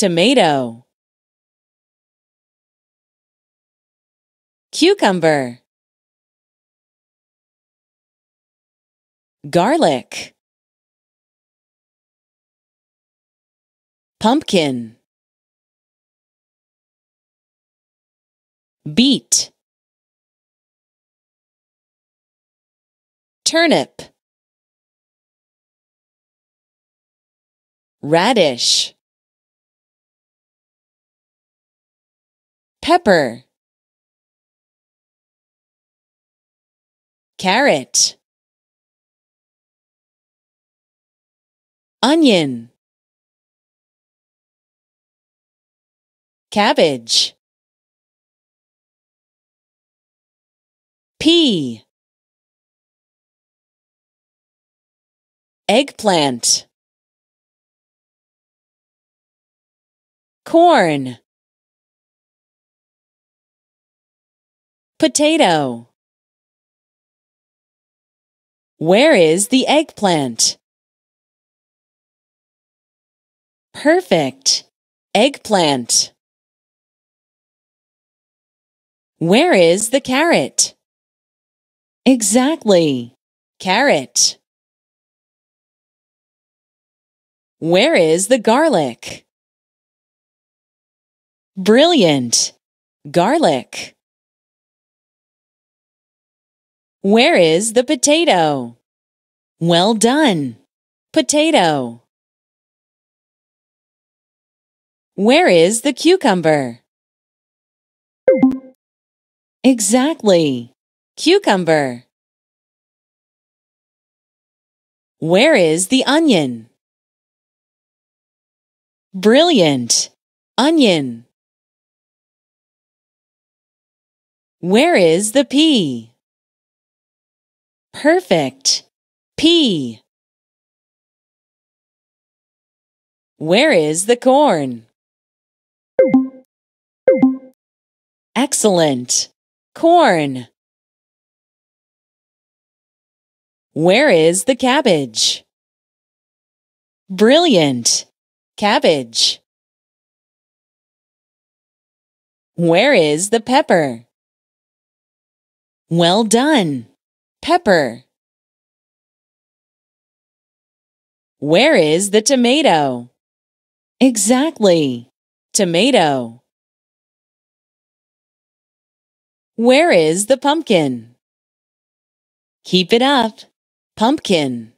tomato cucumber garlic pumpkin beet turnip radish pepper carrot onion cabbage pea eggplant corn Potato. Where is the eggplant? Perfect. Eggplant. Where is the carrot? Exactly. Carrot. Where is the garlic? Brilliant. Garlic. Where is the potato? Well done, potato. Where is the cucumber? Exactly, cucumber. Where is the onion? Brilliant, onion. Where is the pea? Perfect. P. Where is the corn? Excellent. Corn. Where is the cabbage? Brilliant. Cabbage. Where is the pepper? Well done pepper. Where is the tomato? Exactly. Tomato. Where is the pumpkin? Keep it up. Pumpkin.